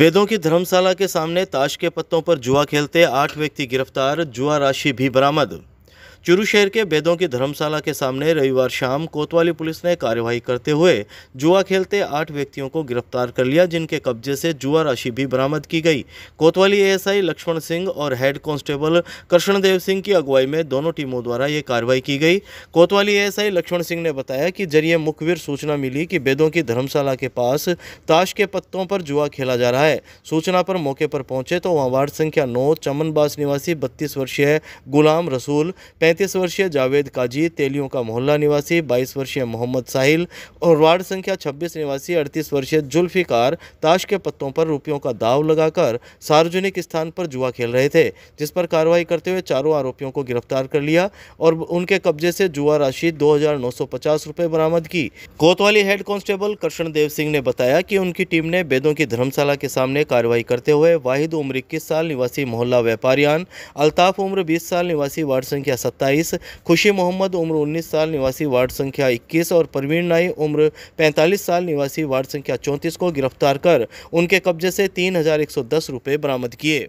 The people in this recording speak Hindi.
वेदों की धर्मशाला के सामने ताश के पत्तों पर जुआ खेलते आठ व्यक्ति गिरफ्तार जुआ राशि भी बरामद चुरू शहर के बेदों की धर्मशाला के सामने रविवार शाम कोतवाली पुलिस ने कार्यवाही करते हुए जुआ खेलते आठ व्यक्तियों को गिरफ्तार कर लिया जिनके कब्जे से जुआ राशि भी बरामद की गई कोतवाली एएसआई लक्ष्मण सिंह और हेड कांस्टेबल कृष्णदेव सिंह की अगुवाई में दोनों टीमों द्वारा ये कार्रवाई की गई कोतवाली ए लक्ष्मण सिंह ने बताया कि जरिए मुखबिर सूचना मिली कि बेदों की धर्मशाला के पास ताश के पत्तों पर जुआ खेला जा रहा है सूचना पर मौके पर पहुंचे तो वहाँ वार्ड संख्या नौ चमनबास निवासी बत्तीस वर्षीय गुलाम रसूल पैंतीस वर्षीय जावेद काजी तेलियों का मोहल्ला निवासी बाईस वर्षीय मोहम्मद साहिल और वार्ड संख्या छब्बीस निवासी अड़तीस वर्षीय जुल्फिकार ताश के पत्तों पर रुपयों का दाव लगाकर सार्वजनिक स्थान पर जुआ खेल रहे थे जिस पर कार्रवाई करते हुए चारों आरोपियों को गिरफ्तार कर लिया और उनके कब्जे से जुआ राशि दो रुपए बरामद की कोतवाली हेड कांस्टेबल कृष्ण देव सिंह ने बताया कि उनकी टीम ने बेदों की धर्मशाला के सामने कार्रवाई करते हुए वाहिद उम्र इक्कीस साल निवासी मोहल्ला व्यापारियान अल्ताफ उम्र बीस साल निवासी वार्ड संख्या सत्तर सत्ताईस खुशी मोहम्मद उम्र उन्नीस साल निवासी वार्ड संख्या इक्कीस और परवीन नाई उम्र पैंतालीस साल निवासी वार्ड संख्या चौंतीस को गिरफ्तार कर उनके कब्जे से तीन हजार एक सौ दस बरामद किए